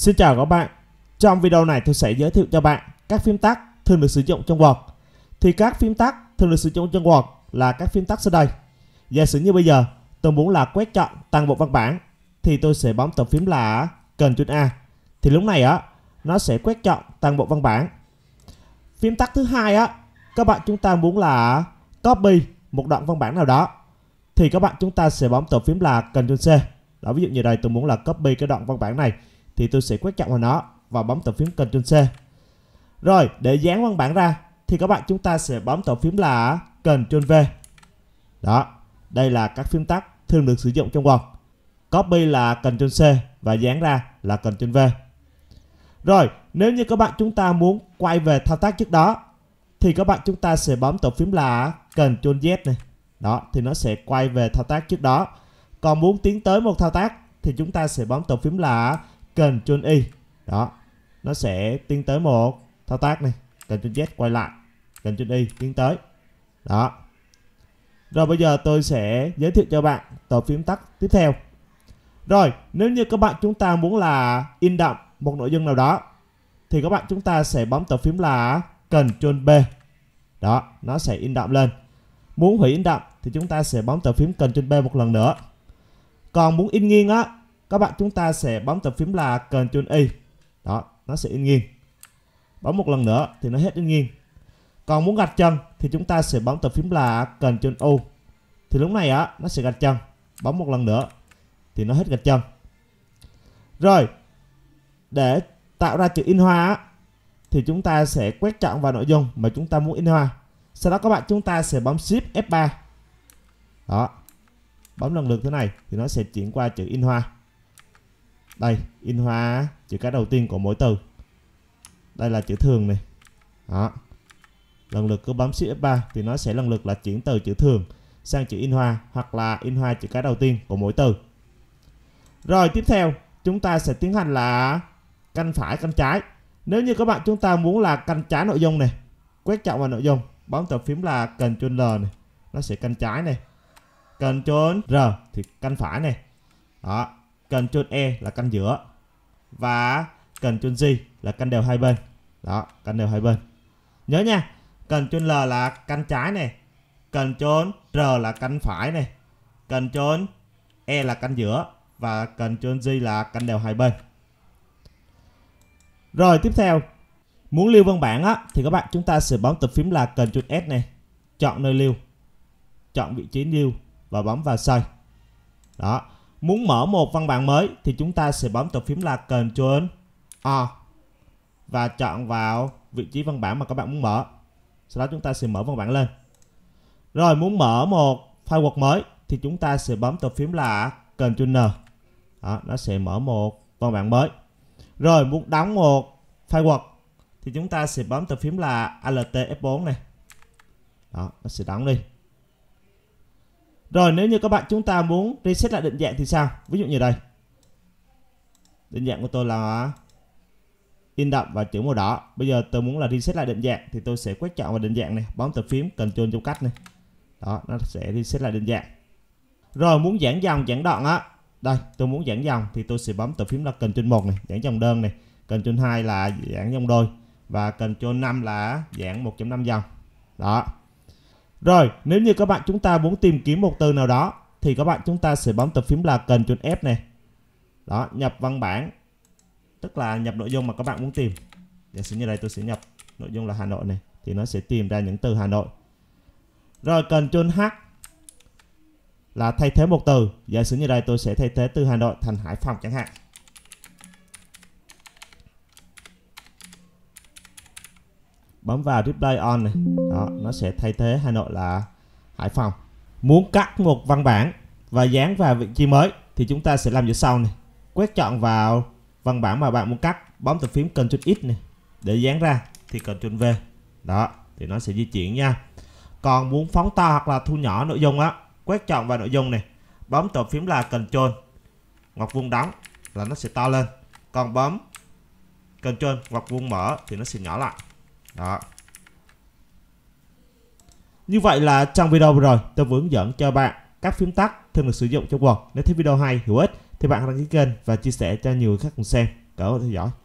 Xin chào các bạn. Trong video này tôi sẽ giới thiệu cho bạn các phím tắt thường được sử dụng trong Word. Thì các phím tắt thường được sử dụng trong Word là các phím tắt sau đây. Giả sử như bây giờ tôi muốn là quét chọn toàn bộ văn bản thì tôi sẽ bấm tập phím là Ctrl A. Thì lúc này á nó sẽ quét chọn toàn bộ văn bản. Phím tắt thứ hai á các bạn chúng ta muốn là copy một đoạn văn bản nào đó thì các bạn chúng ta sẽ bấm tập phím là Ctrl C. Đó ví dụ như đây tôi muốn là copy cái đoạn văn bản này thì tôi sẽ quét chọn vào nó và bấm tờ phím Ctrl C. Rồi, để dán văn bản ra thì các bạn chúng ta sẽ bấm tờ phím là Ctrl V. Đó, đây là các phím tắt thường được sử dụng trong Word. Copy là Ctrl C và dán ra là Ctrl V. Rồi, nếu như các bạn chúng ta muốn quay về thao tác trước đó thì các bạn chúng ta sẽ bấm tờ phím là Ctrl Z này. Đó, thì nó sẽ quay về thao tác trước đó. Còn muốn tiến tới một thao tác thì chúng ta sẽ bấm tờ phím là Ctrl Y đó nó sẽ tiến tới một thao tác này Ctrl Z quay lại Ctrl Y tiến tới đó rồi bây giờ tôi sẽ giới thiệu cho bạn tờ phím tắt tiếp theo rồi nếu như các bạn chúng ta muốn là in đậm một nội dung nào đó thì các bạn chúng ta sẽ bấm tờ phím là Ctrl B đó nó sẽ in đậm lên muốn hủy in đậm thì chúng ta sẽ bấm tờ phím Ctrl B một lần nữa còn muốn in nghiêng á các bạn chúng ta sẽ bấm tập phím là Ctrl Y đó nó sẽ in nghiêng bấm một lần nữa thì nó hết in nghiêng còn muốn gạch chân thì chúng ta sẽ bấm tập phím là Ctrl U thì lúc này á nó sẽ gạch chân bấm một lần nữa thì nó hết gạch chân rồi để tạo ra chữ in hoa á, thì chúng ta sẽ quét chọn vào nội dung mà chúng ta muốn in hoa sau đó các bạn chúng ta sẽ bấm Shift F3 đó bấm lần lượt thế này thì nó sẽ chuyển qua chữ in hoa đây in hoa chữ cái đầu tiên của mỗi từ đây là chữ thường này đó lần lượt cứ bấm shift F3 thì nó sẽ lần lượt là chuyển từ chữ thường sang chữ in hoa hoặc là in hoa chữ cái đầu tiên của mỗi từ rồi tiếp theo chúng ta sẽ tiến hành là căn phải căn trái nếu như các bạn chúng ta muốn là căn trái nội dung này quét chọn vào nội dung bấm tập phím là cần Ctrl L này nó sẽ căn trái này cần Ctrl R thì căn phải này đó Ctrl E là căn giữa và Ctrl z là căn đều hai bên đó căn đều hai bên nhớ nha Ctrl L là căn trái này Ctrl R là căn phải này Ctrl E là căn giữa và Ctrl z là căn đều hai bên rồi tiếp theo muốn lưu văn bản á thì các bạn chúng ta sẽ bấm tập phím là Ctrl S này chọn nơi lưu chọn vị trí lưu và bấm vào save đó Muốn mở một văn bản mới thì chúng ta sẽ bấm tờ phím là Ctrl O à. và chọn vào vị trí văn bản mà các bạn muốn mở. Sau đó chúng ta sẽ mở văn bản lên. Rồi muốn mở một file Word mới thì chúng ta sẽ bấm tờ phím là Ctrl N. Đó, nó sẽ mở một văn bản mới. Rồi muốn đóng một file Word thì chúng ta sẽ bấm tờ phím là Alt F4 này. Đó, nó sẽ đóng đi. Rồi nếu như các bạn chúng ta muốn reset lại định dạng thì sao? Ví dụ như đây. Định dạng của tôi là in đậm và chữ màu đỏ. Bây giờ tôi muốn là reset lại định dạng thì tôi sẽ quét chọn vào định dạng này, bấm tập phím Ctrl cho cách này. Đó, nó sẽ reset lại định dạng. Rồi muốn giãn dòng, giãn đoạn á. Đây, tôi muốn giãn dòng thì tôi sẽ bấm tập phím là Ctrl 1 này, giãn dòng đơn này, Ctrl 2 là giãn dòng đôi và Ctrl 5 là giãn 1.5 dòng. Đó. Rồi, nếu như các bạn chúng ta muốn tìm kiếm một từ nào đó thì các bạn chúng ta sẽ bấm tập phím là cần chuẩn F này. Đó, nhập văn bản. Tức là nhập nội dung mà các bạn muốn tìm. Giả sử như đây tôi sẽ nhập nội dung là Hà Nội này thì nó sẽ tìm ra những từ Hà Nội. Rồi cần chôn H là thay thế một từ. Giả sử như đây tôi sẽ thay thế từ Hà Nội thành Hải Phòng chẳng hạn. bấm vào replay on này đó nó sẽ thay thế Hà Nội là Hải Phòng muốn cắt một văn bản và dán vào vị trí mới thì chúng ta sẽ làm như sau này quét chọn vào văn bản mà bạn muốn cắt bấm tờ phím Ctrl X này để dán ra thì Ctrl V đó thì nó sẽ di chuyển nha còn muốn phóng to hoặc là thu nhỏ nội dung á quét chọn vào nội dung này bấm tờ phím là Ctrl ngoặc vuông đóng là nó sẽ to lên còn bấm Ctrl ngoặc vuông mở thì nó sẽ nhỏ lại đó như vậy là trong video vừa rồi tôi vừa hướng dẫn cho bạn các phím tắt thường được sử dụng trong Word. Nếu thấy video hay, hữu ích thì bạn hãy đăng ký kênh và chia sẻ cho nhiều người khác cùng xem. Cảm ơn theo dõi.